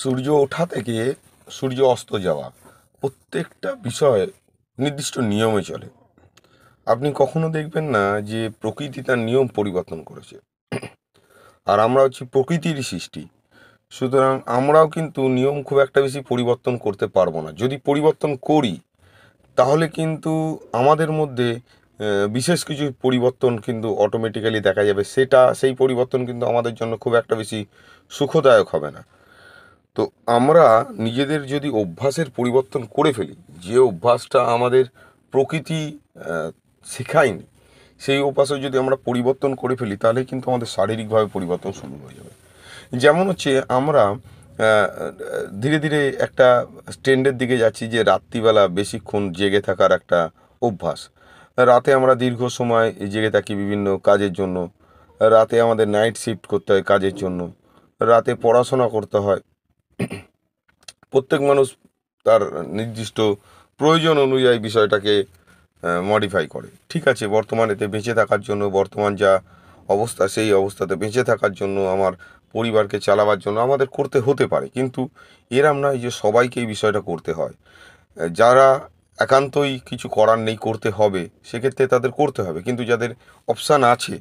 সূর্য ওঠা থেকে সূর্য অস্ত যাওয়া প্রত্যেকটা বিষয় নির্দিষ্ট নিয়মে চলে আপনি কখনো দেখবেন না যে প্রকৃতি তার নিয়ম পরিবর্তন করেছে আর আমরা হচ্ছি প্রকৃতির সৃষ্টি সুতরাং আমরাও কিন্তু নিয়ম খুব একটা বেশি পরিবর্তন করতে পারবো না যদি পরিবর্তন করি তাহলে কিন্তু আমাদের মধ্যে বিশেষ কিছু পরিবর্তন কিন্তু অটোমেটিক্যালি দেখা যাবে সেটা সেই পরিবর্তন কিন্তু আমাদের জন্য খুব একটা বেশি সুখদায়ক হবে না তো আমরা নিজেদের যদি অভ্যাসের পরিবর্তন করে ফেলি যে অভ্যাসটা আমাদের প্রকৃতি শেখায়নি সেই অভ্যাসও যদি আমরা পরিবর্তন করে ফেলি তাহলে কিন্তু আমাদের শারীরিকভাবে পরিবর্তন শুরু হয়ে যাবে যেমন হচ্ছে আমরা ধীরে ধীরে একটা স্ট্যান্ডের দিকে যাচ্ছি যে রাত্রিবেলা বেশিক্ষণ জেগে থাকার একটা অভ্যাস রাতে আমরা দীর্ঘ সময় জেগে থাকি বিভিন্ন কাজের জন্য রাতে আমাদের নাইট শিফট করতে হয় কাজের জন্য রাতে পড়াশোনা করতে হয় প্রত্যেক মানুষ তার নির্দিষ্ট প্রয়োজন অনুযায়ী বিষয়টাকে মডিফাই করে ঠিক আছে বর্তমানেতে এতে বেঁচে থাকার জন্য বর্তমান যা অবস্থা সেই অবস্থাতে বেঁচে থাকার জন্য আমার পরিবারকে চালাবার জন্য আমাদের করতে হতে পারে কিন্তু এরম নয় যে সবাইকে এই বিষয়টা করতে হয় যারা একান্তই কিছু করার নেই করতে হবে সেক্ষেত্রে তাদের করতে হবে কিন্তু যাদের অপশান আছে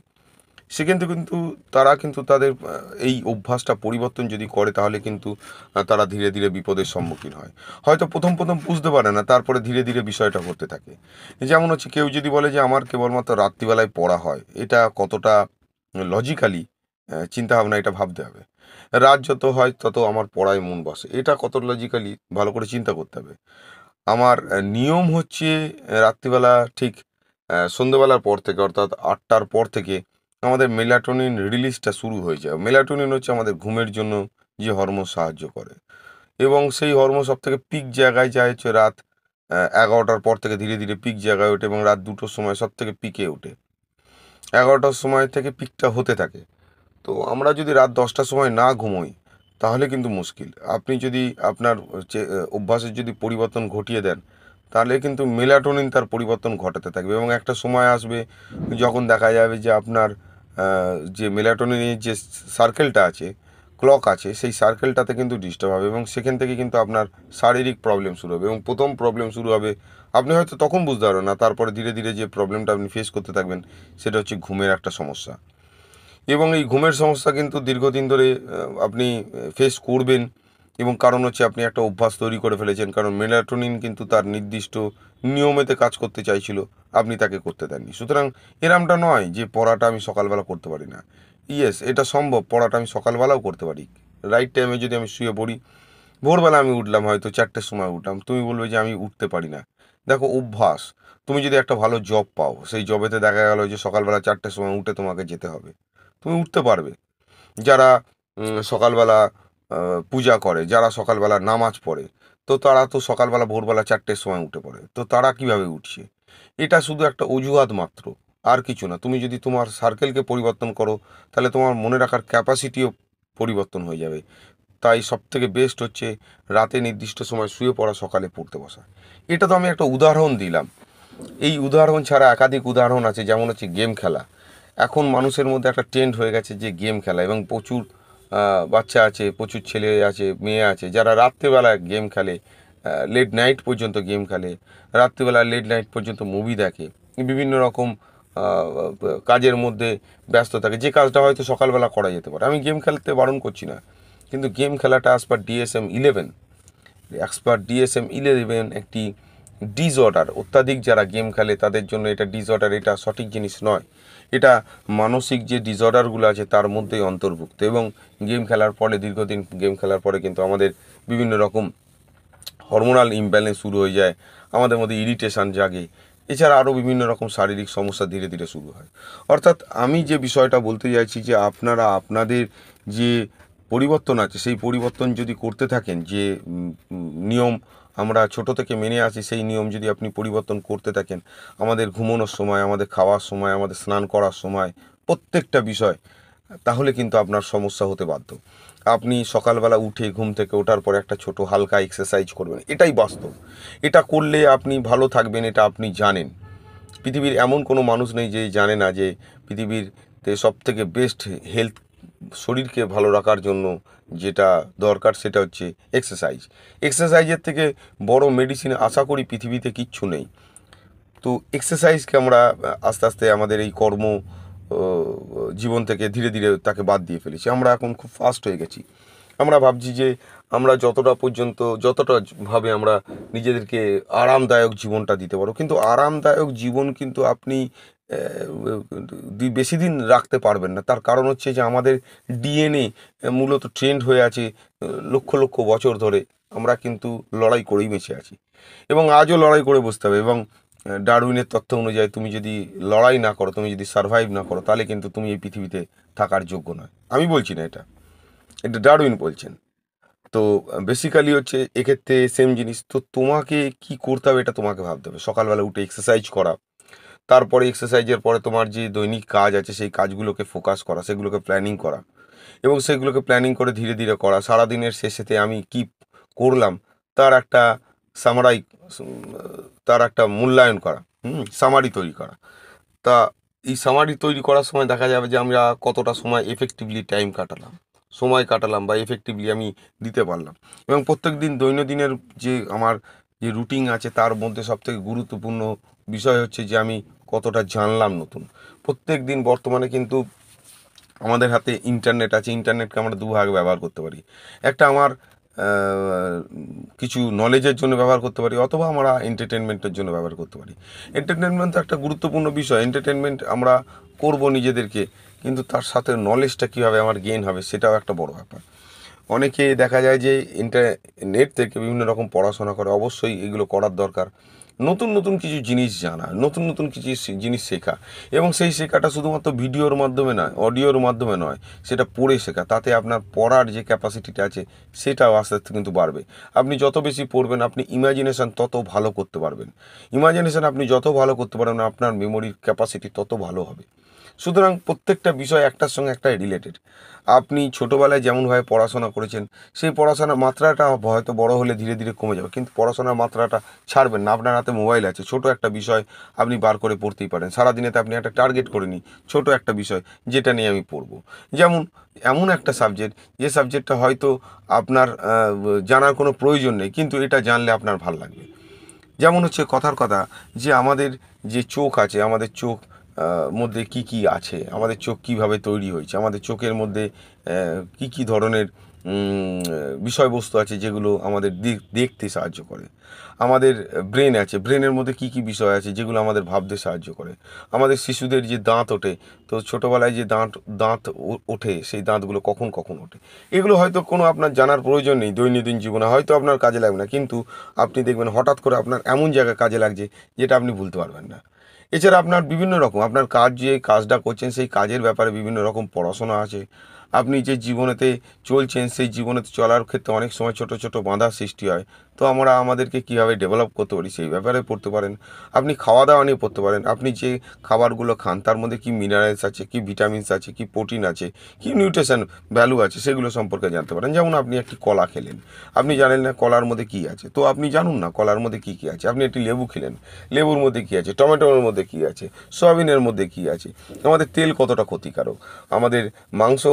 সেক্ষেত্রে কিন্তু তারা কিন্তু তাদের এই অভ্যাসটা পরিবর্তন যদি করে তাহলে কিন্তু তারা ধীরে ধীরে বিপদের সম্মুখীন হয় হয়তো প্রথম প্রথম বুঝতে পারে না তারপরে ধীরে ধীরে বিষয়টা করতে থাকে যেমন হচ্ছে কেউ যদি বলে যে আমার কেবলমাত্র রাত্রিবেলায় পড়া হয় এটা কতটা লজিক্যালি চিন্তাভাবনা এটা ভাবতে হবে রাত যত হয় তত আমার পড়ায় মন বসে এটা কত লজিক্যালি ভালো করে চিন্তা করতে হবে আমার নিয়ম হচ্ছে রাত্রিবেলা ঠিক সন্ধ্যেবেলার পর থেকে অর্থাৎ আটটার পর থেকে আমাদের মেলাটোনিন রিলিজটা শুরু হয়ে যায় মেলাটোনিন হচ্ছে আমাদের ঘুমের জন্য যে হরমোন সাহায্য করে এবং সেই হরমোন সব থেকে পিক জায়গায় যায় হচ্ছে রাত এগারোটার পর থেকে ধীরে ধীরে পিক জায়গায় ওঠে এবং রাত দুটোর সময় সব থেকে পিকে ওঠে এগারোটার সময় থেকে পিকটা হতে থাকে তো আমরা যদি রাত দশটার সময় না ঘুমোই তাহলে কিন্তু মুশকিল আপনি যদি আপনার অভ্যাসের যদি পরিবর্তন ঘটিয়ে দেন তাহলে কিন্তু মেলাটোনিন তার পরিবর্তন ঘটাতে থাকবে এবং একটা সময় আসবে যখন দেখা যাবে যে আপনার যে মেলাটোনিনের যে সার্কেলটা আছে ক্লক আছে সেই সার্কেলটাতে কিন্তু ডিস্টার্ব হবে এবং সেখান থেকে কিন্তু আপনার শারীরিক প্রবলেম শুরু হবে এবং প্রথম প্রবলেম শুরু হবে আপনি হয়তো তখন বুঝতে পারবেন না তারপরে ধীরে ধীরে যে প্রবলেমটা আপনি ফেস করতে থাকবেন সেটা হচ্ছে ঘুমের একটা সমস্যা এবং এই ঘুমের সমস্যা কিন্তু দীর্ঘদিন ধরে আপনি ফেস করবেন এবং কারণ হচ্ছে আপনি একটা অভ্যাস তৈরি করে ফেলেছেন কারণ মেলাটোনিন কিন্তু তার নির্দিষ্ট নিয়মেতে কাজ করতে চাইছিল আপনি তাকে করতে দেননি সুতরাং এরামটা নয় যে পড়াটা আমি সকালবেলা করতে পারি না ইয়েস এটা সম্ভব পড়াটা আমি সকালবেলাও করতে পারি রাইট টাইমে যদি আমি শুয়ে পড়ি ভোরবেলা আমি উঠলাম হয়তো চারটের সময় উঠলাম তুমি বলবে যে আমি উঠতে পারি না দেখো অভ্যাস তুমি যদি একটা ভালো জব পাও সেই জবেতে দেখা গেলো যে সকালবেলা চারটের সময় উঠে তোমাকে যেতে হবে তুমি উঠতে পারবে যারা সকালবেলা পূজা করে যারা সকালবেলা নামাজ পড়ে তো তারা তো সকালবেলা ভোরবেলা চারটের সময় উঠে পড়ে তো তারা কিভাবে উঠছে এটা শুধু একটা অজুহাত মাত্র আর কিছু না তুমি যদি তোমার সার্কেলকে পরিবর্তন করো তাহলে তোমার মনে রাখার ক্যাপাসিটিও পরিবর্তন হয়ে যাবে তাই সব থেকে বেস্ট হচ্ছে রাতে নির্দিষ্ট সময় শুয়ে পড়া সকালে পড়তে বসা এটা তো আমি একটা উদাহরণ দিলাম এই উদাহরণ ছাড়া একাধিক উদাহরণ আছে যেমন হচ্ছে গেম খেলা এখন মানুষের মধ্যে একটা ট্রেন্ড হয়ে গেছে যে গেম খেলা এবং প্রচুর বাচ্চা আছে প্রচুর ছেলে আছে মেয়ে আছে যারা রাত্রেবেলা গেম খেলে লেট নাইট পর্যন্ত গেম খেলে রাত্রিবেলা লেট নাইট পর্যন্ত মুভি দেখে বিভিন্ন রকম কাজের মধ্যে ব্যস্ত থাকে যে কাজটা হয়তো সকালবেলা করা যেতে পারে আমি গেম খেলতে বারণ করছি না কিন্তু গেম খেলাটা as per DSM eleven as DSM eleven একটি ডিজঅর্ডার অত্যাধিক যারা গেম খেলে তাদের জন্য এটা ডিজঅর্ডার এটা সঠিক জিনিস নয় এটা মানসিক যে ডিসঅর্ডারগুলো আছে তার মধ্যেই অন্তর্ভুক্ত এবং গেম খেলার পরে দীর্ঘদিন গেম খেলার পরে কিন্তু আমাদের বিভিন্ন রকম হরমোনাল ইমব্যালেন্স শুরু হয়ে যায় আমাদের মধ্যে ইরিটেশান জাগে এছাড়া আরও বিভিন্ন রকম শারীরিক সমস্যা ধীরে ধীরে শুরু হয় অর্থাৎ আমি যে বিষয়টা বলতে চাইছি যে আপনারা আপনাদের যে পরিবর্তন আছে সেই পরিবর্তন যদি করতে থাকেন যে নিয়ম আমরা ছোট থেকে মেনে আসি সেই নিয়ম যদি আপনি পরিবর্তন করতে থাকেন আমাদের ঘুমানোর সময় আমাদের খাওয়ার সময় আমাদের স্নান করার সময় প্রত্যেকটা বিষয় তাহলে কিন্তু আপনার সমস্যা হতে বাধ্য আপনি সকালবেলা উঠে ঘুম থেকে ওঠার পর একটা ছোট হালকা এক্সারসাইজ করবেন এটাই বাস্তব এটা করলে আপনি ভালো থাকবেন এটা আপনি জানেন পৃথিবীর এমন কোনো মানুষ নেই যে জানে না যে পৃথিবীর সব থেকে বেস্ট হেলথ শরীরকে ভালো রাখার জন্য যেটা দরকার সেটা হচ্ছে এক্সারসাইজ এক্সারসাইজের থেকে বড় মেডিসিন আশা করি পৃথিবীতে কিচ্ছু নেই তো এক্সারসাইজকে আমরা আস্তে আস্তে আমাদের এই কর্ম জীবন থেকে ধীরে ধীরে তাকে বাদ দিয়ে ফেলেছি আমরা এখন খুব ফাস্ট হয়ে গেছি আমরা ভাবছি যে আমরা যতটা পর্যন্ত যতটা ভাবে আমরা নিজেদেরকে আরামদায়ক জীবনটা দিতে পারো কিন্তু আরামদায়ক জীবন কিন্তু আপনি বেশি দিন রাখতে পারবেন না তার কারণ হচ্ছে যে আমাদের ডিএনএ মূলত ট্রেন্ড হয়ে আছে লক্ষ লক্ষ বছর ধরে আমরা কিন্তু লড়াই করেই বেঁচে আছি এবং আজও লড়াই করে বসতে হবে এবং ডারউইনের তথ্য অনুযায়ী তুমি যদি লড়াই না করো তুমি যদি সার্ভাইভ না করো তাহলে কিন্তু তুমি এই পৃথিবীতে থাকার যোগ্য নয় আমি বলছি না এটা এটা ডারউইন বলছেন তো বেসিক্যালি হচ্ছে এক্ষেত্রে সেম জিনিস তো তোমাকে কি করতে হবে এটা তোমাকে ভাবতে হবে সকালবেলা উঠে এক্সারসাইজ করা তারপরে এক্সারসাইজের পরে তোমার যে দৈনিক কাজ আছে সেই কাজগুলোকে ফোকাস করা সেগুলোকে প্ল্যানিং করা এবং সেগুলোকে প্ল্যানিং করে ধীরে ধীরে করা সারাদিনের শেষেতে আমি কি করলাম তার একটা সামারাই তার একটা মূল্যায়ন করা হুম সামারি তৈরি করা তা এই সামারি তৈরি করার সময় দেখা যাবে যে আমরা কতটা সময় এফেক্টিভলি টাইম কাটালাম সময় কাটালাম বা এফেক্টিভলি আমি দিতে পারলাম এবং প্রত্যেক দিন দৈনন্দিনের যে আমার যে রুটিন আছে তার মধ্যে সবথেকে গুরুত্বপূর্ণ বিষয় হচ্ছে যে আমি কতটা জানলাম নতুন প্রত্যেক দিন বর্তমানে কিন্তু আমাদের হাতে ইন্টারনেট আছে ইন্টারনেটকে আমরা দুভাগে ব্যবহার করতে পারি একটা আমার কিছু নলেজের জন্য ব্যবহার করতে পারি অথবা আমরা এন্টারটেনমেন্টের জন্য ব্যবহার করতে পারি এন্টারটেনমেন্ট তো একটা গুরুত্বপূর্ণ বিষয় এন্টারটেনমেন্ট আমরা করব নিজেদেরকে কিন্তু তার সাথে নলেজটা কীভাবে আমার গেইন হবে সেটাও একটা বড় ব্যাপার অনেকে দেখা যায় যে ইন্টারনেট থেকে বিভিন্ন রকম পড়াশোনা করে অবশ্যই এগুলো করার দরকার নতুন নতুন কিছু জিনিস জানা নতুন নতুন কিছু জিনিস শেখা এবং সেই শেখাটা শুধুমাত্র ভিডিওর মাধ্যমে নয় অডিওর মাধ্যমে নয় সেটা পড়ে শেখা তাতে আপনার পড়ার যে ক্যাপাসিটিটা আছে সেটাও আস্তে আস্তে কিন্তু বাড়বে আপনি যত বেশি পড়বেন আপনি ইমাজিনেশান তত ভালো করতে পারবেন ইমাজিনেশান আপনি যত ভালো করতে পারবেন আপনার মেমোরির ক্যাপাসিটি তত ভালো হবে সুতরাং প্রত্যেকটা বিষয় একটার সঙ্গে একটা রিলেটেড আপনি ছোটোবেলায় যেমনভাবে পড়াশোনা করেছেন সেই পড়াশোনার মাত্রাটা হয়তো বড় হলে ধীরে ধীরে কমে যাবে কিন্তু পড়াশোনার মাত্রাটা ছাড়বেন না আপনার হাতে মোবাইল আছে ছোট একটা বিষয় আপনি বার করে পড়তেই পারেন সারাদিনেতে আপনি একটা টার্গেট করে নিই ছোটো একটা বিষয় যেটা নিয়ে আমি পড়বো যেমন এমন একটা সাবজেক্ট যে সাবজেক্টটা হয়তো আপনার জানার কোনো প্রয়োজন নেই কিন্তু এটা জানলে আপনার ভাল লাগবে যেমন হচ্ছে কথার কথা যে আমাদের যে চোখ আছে আমাদের চোখ মধ্যে কি কি আছে আমাদের চোখ কীভাবে তৈরি হয়েছে আমাদের চোখের মধ্যে কি কি ধরনের বিষয়বস্তু আছে যেগুলো আমাদের দেখতে সাহায্য করে আমাদের ব্রেন আছে ব্রেনের মধ্যে কি কি বিষয় আছে যেগুলো আমাদের ভাবতে সাহায্য করে আমাদের শিশুদের যে দাঁত ওঠে তো ছোটোবেলায় যে দাঁত দাঁত ওঠে সেই দাঁতগুলো কখন কখন ওঠে এগুলো হয়তো কোনো আপনার জানার প্রয়োজন নেই দৈনন্দিন জীবনে হয়তো আপনার কাজে লাগবে না কিন্তু আপনি দেখবেন হঠাৎ করে আপনার এমন জায়গায় কাজে লাগছে যেটা আপনি ভুলতে পারবেন না এছাড়া আপনার বিভিন্ন রকম আপনার কাজ যে কাজটা করছেন সেই কাজের ব্যাপারে বিভিন্ন রকম পড়াশোনা আছে আপনি যে জীবনেতে চলছেন সেই জীবনেতে চলার ক্ষেত্রে অনেক সময় ছোট ছোট বাঁধার সৃষ্টি হয় তো আমরা আমাদেরকে কীভাবে ডেভেলপ করতে পারি সেই ব্যাপারে পড়তে পারেন আপনি খাওয়া দাওয়া নিয়ে পড়তে পারেন আপনি যে খাবারগুলো খান তার মধ্যে কি মিনারেলস আছে কি ভিটামিনস আছে কি প্রোটিন আছে কি নিউট্রিশন ভ্যালু আছে সেগুলো সম্পর্কে জানতে পারেন যেমন আপনি একটি কলা খেলেন আপনি জানেন না কলার মধ্যে কি আছে তো আপনি জানুন না কলার মধ্যে কি কি আছে আপনি একটি লেবু খেলেন লেবুর মধ্যে কি আছে টমেটোর মধ্যে কি আছে সয়াবিনের মধ্যে কি আছে আমাদের তেল কতটা ক্ষতিকারক আমাদের মাংস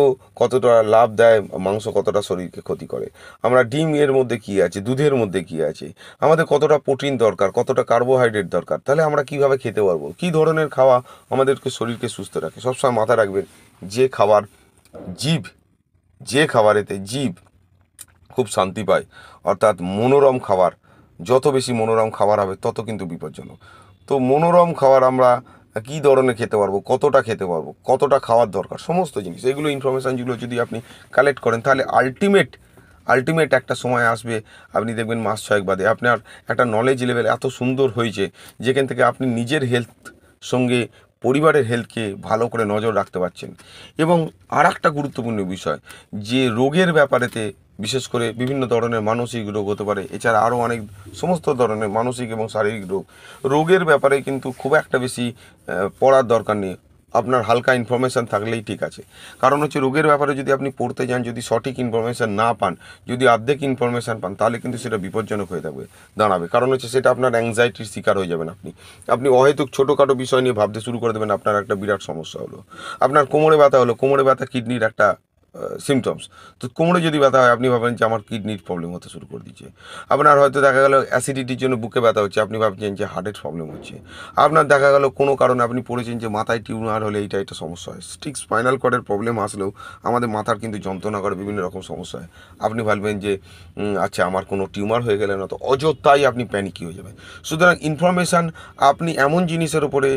কতটা লাভ দেয় মাংস কতটা শরীরকে ক্ষতি করে আমরা ডিম এর মধ্যে কি আছে দুধের মধ্যে মধ্যে কি আছে আমাদের কতটা প্রোটিন দরকার কতটা কার্বোহাইড্রেট দরকার তাহলে আমরা কিভাবে খেতে পারবো কি ধরনের খাওয়া আমাদেরকে শরীরকে সুস্থ রাখে সবসময় মাথা রাখবেন যে খাবার জীব যে খাবারেতে জীব খুব শান্তি পায় অর্থাৎ মনোরম খাবার যত বেশি মনোরম খাবার হবে তত কিন্তু বিপজ্জনক তো মনোরম খাবার আমরা কী ধরনের খেতে পারবো কতটা খেতে পারবো কতটা খাওয়ার দরকার সমস্ত জিনিস এগুলো ইনফরমেশান যদি আপনি কালেক্ট করেন তাহলে আলটিমেট আলটিমেট একটা সময় আসবে আপনি দেখবেন মাস ছয়েক বাদে আপনার একটা নলেজ লেভেল এত সুন্দর হয়েছে যেখান থেকে আপনি নিজের হেলথ সঙ্গে পরিবারের হেলথকে ভালো করে নজর রাখতে পারছেন এবং আর একটা গুরুত্বপূর্ণ বিষয় যে রোগের ব্যাপারেতে বিশেষ করে বিভিন্ন ধরনের মানসিক রোগ হতে পারে এছাড়া আরও অনেক সমস্ত ধরনের মানসিক এবং শারীরিক রোগ রোগের ব্যাপারে কিন্তু খুব একটা বেশি পড়ার দরকার নেই আপনার হালকা ইনফরমেশান থাকলেই ঠিক আছে কারণ হচ্ছে রোগের ব্যাপারে যদি আপনি পড়তে যান যদি সঠিক ইনফরমেশান না পান যদি আর্ধেক ইনফরমেশান পান তাহলে কিন্তু সেটা বিপজ্জনক হয়ে থাকবে দাঁড়াবে কারণ হচ্ছে সেটা আপনার অ্যাংজাইটির শিকার হয়ে যাবেন আপনি আপনি অহেতুক ছোটোখাটো বিষয় নিয়ে ভাবতে শুরু করে দেবেন আপনার একটা বিরাট সমস্যা হলো আপনার কোমরে ব্যথা হলো কোমরে ব্যথা কিডনির একটা সিমটমস তো কোমরে যদি ব্যথা হয় আপনি ভাবেন যে আমার কিডনির প্রবলেম হতে শুরু করে দিচ্ছে আপনার হয়তো দেখা গেল অ্যাসিডিটির জন্য বুকে ব্যথা হচ্ছে আপনি ভাবছেন যে হার্টের প্রবলেম হচ্ছে আপনার দেখা গেল কোনো কারণে আপনি পড়েছেন যে মাথায় টিউমার হলে এইটা একটা সমস্যা হয় ঠিক স্পাইনাল কর্ডের প্রবলেম আসলেও আমাদের মাথার কিন্তু যন্ত্রণা করে বিভিন্ন রকম সমস্যা হয় আপনি ভাববেন যে আচ্ছা আমার কোনো টিউমার হয়ে গেলে না তো অযথাই আপনি প্যানিকি হয়ে যাবেন সুতরাং ইনফরমেশান আপনি এমন জিনিসের উপরে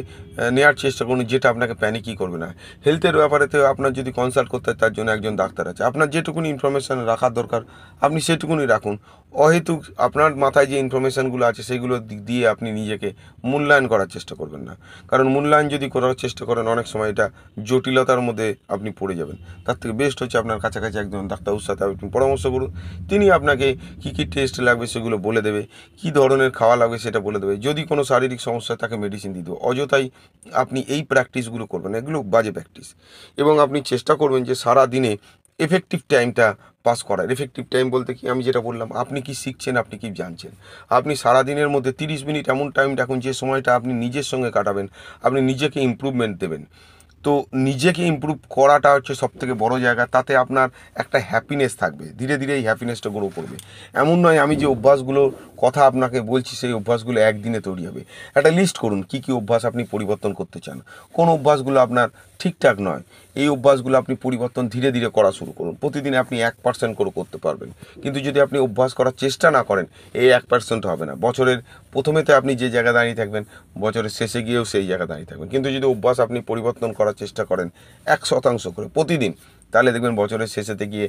নেওয়ার চেষ্টা করুন যেটা আপনাকে প্যানিকি করবে না হেলথের ব্যাপারেতে আপনার যদি কনসাল্ট করতে হয় তার জন্য এক একজন ডাক্তার আছে আপনার যেটুকুনি ইনফরমেশান রাখার দরকার আপনি সেটুকুনি রাখুন অহেতুক আপনার মাথায় যে ইনফরমেশানগুলো আছে সেগুলো দিয়ে আপনি নিজেকে মূল্যায়ন করার চেষ্টা করবেন না কারণ মূল্যায়ন যদি করার চেষ্টা করেন অনেক সময় এটা জটিলতার মধ্যে আপনি পড়ে যাবেন তার থেকে বেস্ট হচ্ছে আপনার কাছাকাছি একজন ডাক্তারবাবুর সাথে আপনি পরামর্শ করুন তিনি আপনাকে কী কী টেস্ট লাগবে সেগুলো বলে দেবে কি ধরনের খাওয়া লাগবে সেটা বলে দেবে যদি কোনো শারীরিক সমস্যা তাকে মেডিসিন দিতে অযথাই আপনি এই প্র্যাকটিসগুলো করবেন এগুলো বাজে প্র্যাকটিস এবং আপনি চেষ্টা করবেন যে সারা দিনে এফেক্টিভ টাইমটা পাস করার এফেক্টিভ টাইম বলতে কি আমি যেটা বললাম আপনি কি শিখছেন আপনি কি জানছেন আপনি সারাদিনের মধ্যে তিরিশ মিনিট এমন টাইম রাখুন যে সময়টা আপনি নিজের সঙ্গে কাটাবেন আপনি নিজেকে ইম্প্রুভমেন্ট দেবেন তো নিজেকে ইম্প্রুভ করাটা হচ্ছে সব থেকে বড়ো জায়গা তাতে আপনার একটা হ্যাপিনেস থাকবে ধীরে ধীরে এই হ্যাপিনেসটা গ্রো করবে এমন নয় আমি যে অভ্যাসগুলোর কথা আপনাকে বলছি সেই অভ্যাসগুলো একদিনে তৈরি হবে একটা লিস্ট করুন কি কি অভ্যাস আপনি পরিবর্তন করতে চান কোন অভ্যাসগুলো আপনার ঠিকঠাক নয় এই অভ্যাসগুলো আপনি পরিবর্তন ধীরে ধীরে করা শুরু করুন প্রতিদিন আপনি এক পার্সেন্ট করে করতে পারবেন কিন্তু যদি আপনি অভ্যাস করার চেষ্টা না করেন এই এক পার্সেন্ট হবে না বছরের প্রথমেতে আপনি যে জায়গায় দাঁড়িয়ে থাকবেন বছরের শেষে গিয়েও সেই জায়গায় দাঁড়িয়ে থাকবেন কিন্তু যদি অভ্যাস আপনি পরিবর্তন করার করার চেষ্টা করেন এক শতাংশ করে প্রতিদিন তাহলে দেখবেন বছরের শেষেতে গিয়ে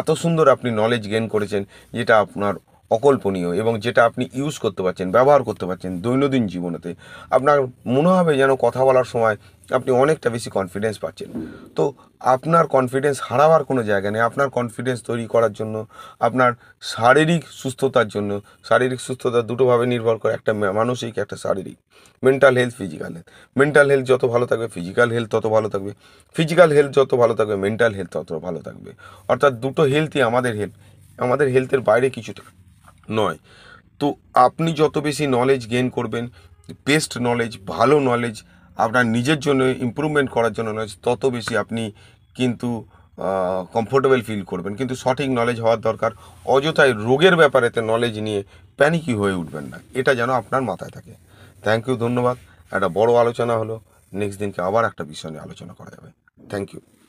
এত সুন্দর আপনি নলেজ গেন করেছেন যেটা আপনার অকল্পনীয় এবং যেটা আপনি ইউজ করতে পারছেন ব্যবহার করতে পারছেন দৈনন্দিন জীবনেতে আপনার মনে হবে যেন কথা বলার সময় আপনি অনেকটা বেশি কনফিডেন্স পাচ্ছেন তো আপনার কনফিডেন্স হারাবার কোনো জায়গা নেই আপনার কনফিডেন্স তৈরি করার জন্য আপনার শারীরিক সুস্থতার জন্য শারীরিক সুস্থতা দুটোভাবে নির্ভর করে একটা মানসিক একটা শারীরিক mental health physical health mental health যত ভালো থাকবে ফিজিক্যাল হেলথ তত ভালো থাকবে ফিজিক্যাল হেলথ যত ভালো থাকবে মেন্টাল হেলথ তত ভালো থাকবে অর্থাৎ দুটো হেলথই আমাদের হেলথ আমাদের হেলথের বাইরে কিছুটা নয় তো আপনি যত বেশি নলেজ গেন করবেন বেস্ট নলেজ ভালো নলেজ আপনার নিজের জন্য ইম্প্রুভমেন্ট করার জন্য নলেজ তত বেশি আপনি কিন্তু কমফোর্টেবল ফিল করবেন কিন্তু সঠিক নলেজ হওয়ার দরকার অযথায় রোগের ব্যাপারেতে নলেজ নিয়ে প্যানিকি হয়ে উঠবেন না এটা যেন আপনার মাথায় থাকে থ্যাংক ইউ ধন্যবাদ একটা বড় আলোচনা হলো নেক্সট দিনকে আবার একটা বিষয় নিয়ে আলোচনা করা যাবে থ্যাংক ইউ